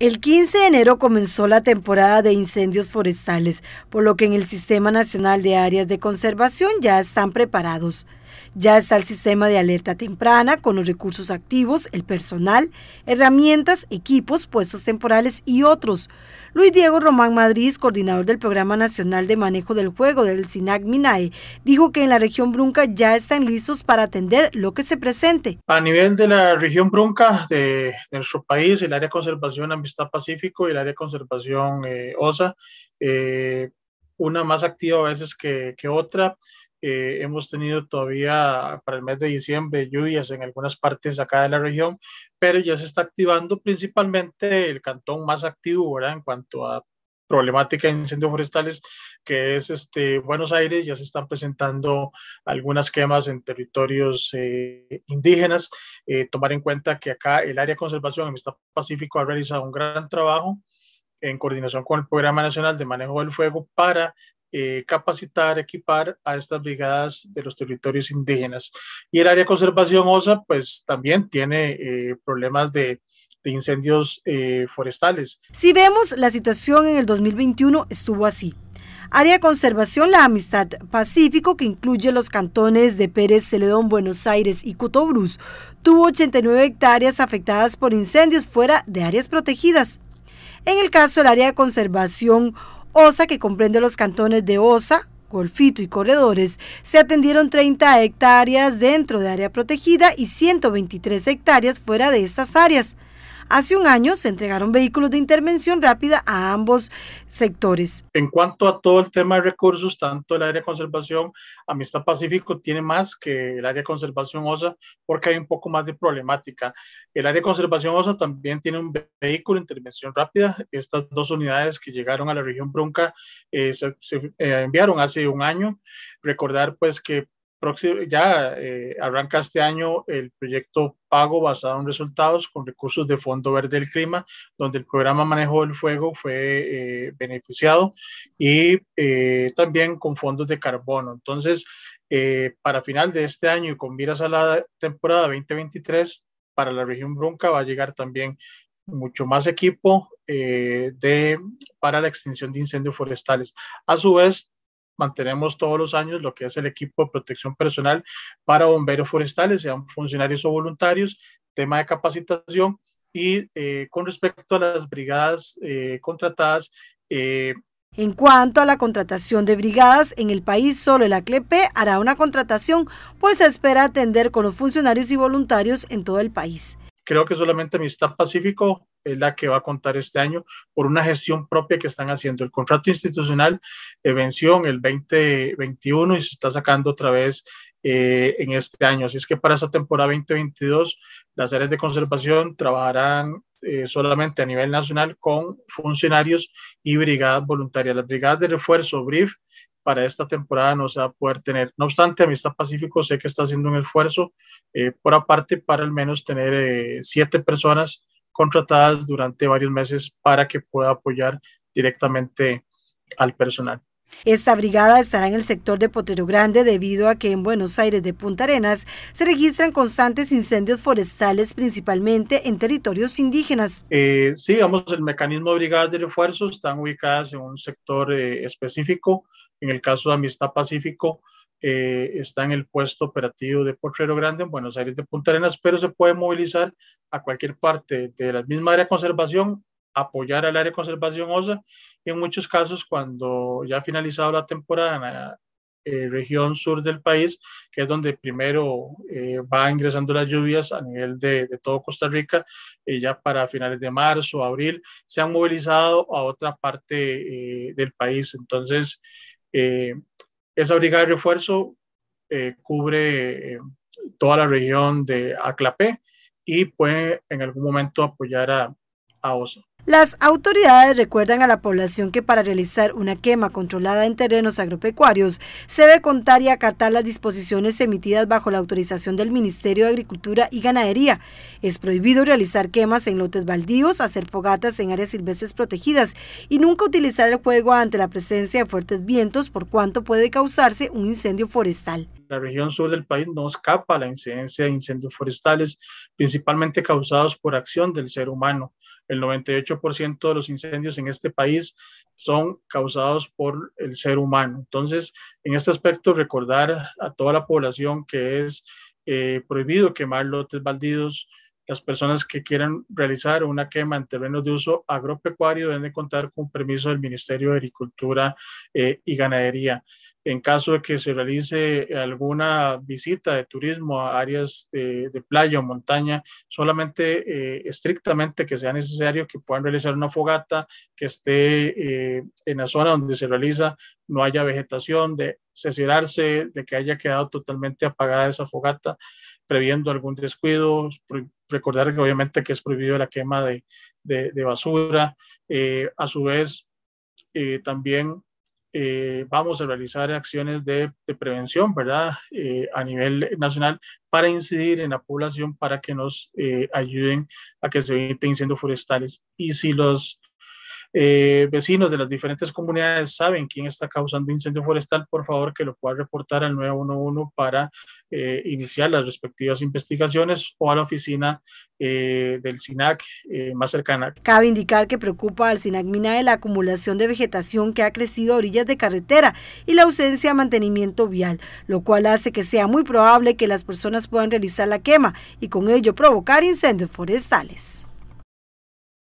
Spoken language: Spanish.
El 15 de enero comenzó la temporada de incendios forestales, por lo que en el Sistema Nacional de Áreas de Conservación ya están preparados. Ya está el sistema de alerta temprana con los recursos activos, el personal, herramientas, equipos, puestos temporales y otros. Luis Diego Román Madrid, coordinador del Programa Nacional de Manejo del Juego del SINAC MINAE, dijo que en la región Brunca ya están listos para atender lo que se presente. A nivel de la región Brunca de, nuestro país, el área de conservación Amistad Pacífico y el área de conservación eh, OSA, eh, una más activa a veces que otra. Eh, hemos tenido todavía para el mes de diciembre lluvias en algunas partes acá de la región, pero ya se está activando principalmente el cantón más activo, ¿verdad? En cuanto a problemática de incendios forestales, que es este, Buenos Aires, ya se están presentando algunas quemas en territorios eh, indígenas. Eh, tomar en cuenta que acá el área de conservación en Amistad Pacífico ha realizado un gran trabajo en coordinación con el Programa Nacional de Manejo del Fuego para eh, capacitar, equipar a estas brigadas de los territorios indígenas. Y el área de conservación OSA, pues también tiene eh, problemas de, incendios eh, forestales. Si vemos, la situación en el 2021 estuvo así. Área de conservación La Amistad Pacífico, que incluye los cantones de Pérez, Celedón, Buenos Aires y Cotobruz, tuvo 89 hectáreas afectadas por incendios fuera de áreas protegidas. En el caso del área de conservación OSA, que comprende los cantones de OSA, Golfito y Corredores, se atendieron 30 hectáreas dentro de área protegida y 123 hectáreas fuera de estas áreas. Hace un año se entregaron vehículos de intervención rápida a ambos sectores. En cuanto a todo el tema de recursos, tanto el área de conservación Amistad Pacífico tiene más que el área de conservación OSA porque hay un poco más de problemática. El área de conservación OSA también tiene un vehículo de intervención rápida. Estas dos unidades que llegaron a la región Brunca eh, se, eh, enviaron hace un año. Recordar pues que Próximo, ya eh, arranca este año el proyecto Pago basado en resultados con recursos de Fondo Verde del Clima, donde el programa Manejo del Fuego fue eh, beneficiado y eh, también con fondos de carbono. Entonces, para final de este año y con miras a la temporada 2023, para la región Brunca va a llegar también mucho más equipo de, para la extinción de incendios forestales. A su vez, mantenemos todos los años lo que es el equipo de protección personal para bomberos forestales, sean funcionarios o voluntarios, tema de capacitación y eh, con respecto a las brigadas eh, contratadas. Eh, en cuanto a la contratación de brigadas, en el país solo el ACLEP hará una contratación, pues se espera atender con los funcionarios y voluntarios en todo el país. Creo que solamente Amistad Pacífico es la que va a contar este año por una gestión propia que están haciendo. El contrato institucional eh, venció en el 2021 y se está sacando otra vez eh, en este año. Así es que para esta temporada 2022, las áreas de conservación trabajarán eh, solamente a nivel nacional con funcionarios y brigadas voluntarias. Las brigadas de refuerzo, BRIF, para esta temporada no se va a poder tener. No obstante, Amistad Pacífico sé que está haciendo un esfuerzo eh, por aparte para al menos tener eh, siete personas contratadas durante varios meses para que pueda apoyar directamente al personal. Esta brigada estará en el sector de Potrero Grande debido a que en Buenos Aires de Punta Arenas se registran constantes incendios forestales, principalmente en territorios indígenas. Eh, sí, vamos. el mecanismo de brigadas de refuerzo están ubicadas en un sector específico en el caso de Amistad Pacífico, eh, está en el puesto operativo de Portrero Grande en Buenos Aires de Punta Arenas, pero se puede movilizar a cualquier parte de la misma área de conservación, apoyar al área de conservación OSA. en muchos casos, cuando ya ha finalizado la temporada en la eh, región sur del país, que es donde primero eh, va ingresando las lluvias a nivel de, de todo Costa Rica, eh, ya para finales de marzo, abril, se han movilizado a otra parte del país. Entonces, eh, esa brigada de refuerzo eh, cubre eh, toda la región de Aclapé y puede en algún momento apoyar a, las autoridades recuerdan a la población que para realizar una quema controlada en terrenos agropecuarios se debe contar y acatar las disposiciones emitidas bajo la autorización del Ministerio de Agricultura y Ganadería. Es prohibido realizar quemas en lotes baldíos, hacer fogatas en áreas silvestres protegidas y nunca utilizar el fuego ante la presencia de fuertes vientos por cuanto puede causarse un incendio forestal la región sur del país no escapa a la incidencia de incendios forestales, principalmente causados por acción del ser humano. El 98% de los incendios en este país son causados por el ser humano. Entonces, en este aspecto, recordar a toda la población que es eh, prohibido quemar lotes baldidos. Las personas que quieran realizar una quema en terrenos de uso agropecuario deben de contar con permiso del Ministerio de Agricultura eh, y Ganadería en caso de que se realice alguna visita de turismo a áreas de, playa o montaña, solamente eh, estrictamente que sea necesario que puedan realizar una fogata que esté eh, en la zona donde se realiza, no haya vegetación, de cerciorarse de que haya quedado totalmente apagada esa fogata, previendo algún descuido, recordar que obviamente que es prohibido la quema de, de, basura, eh, a su vez también eh, vamos a realizar acciones de, prevención, ¿verdad? Eh, a nivel nacional para incidir en la población para que nos eh, ayuden a que se eviten incendios forestales. Y si los eh, vecinos de las diferentes comunidades saben quién está causando incendio forestal, por favor que lo puedan reportar al 911 para eh, iniciar las respectivas investigaciones o a la oficina eh, del SINAC eh, más cercana. Cabe indicar que preocupa al SINAC Mina de la acumulación de vegetación que ha crecido a orillas de carretera y la ausencia de mantenimiento vial, lo cual hace que sea muy probable que las personas puedan realizar la quema y con ello provocar incendios forestales.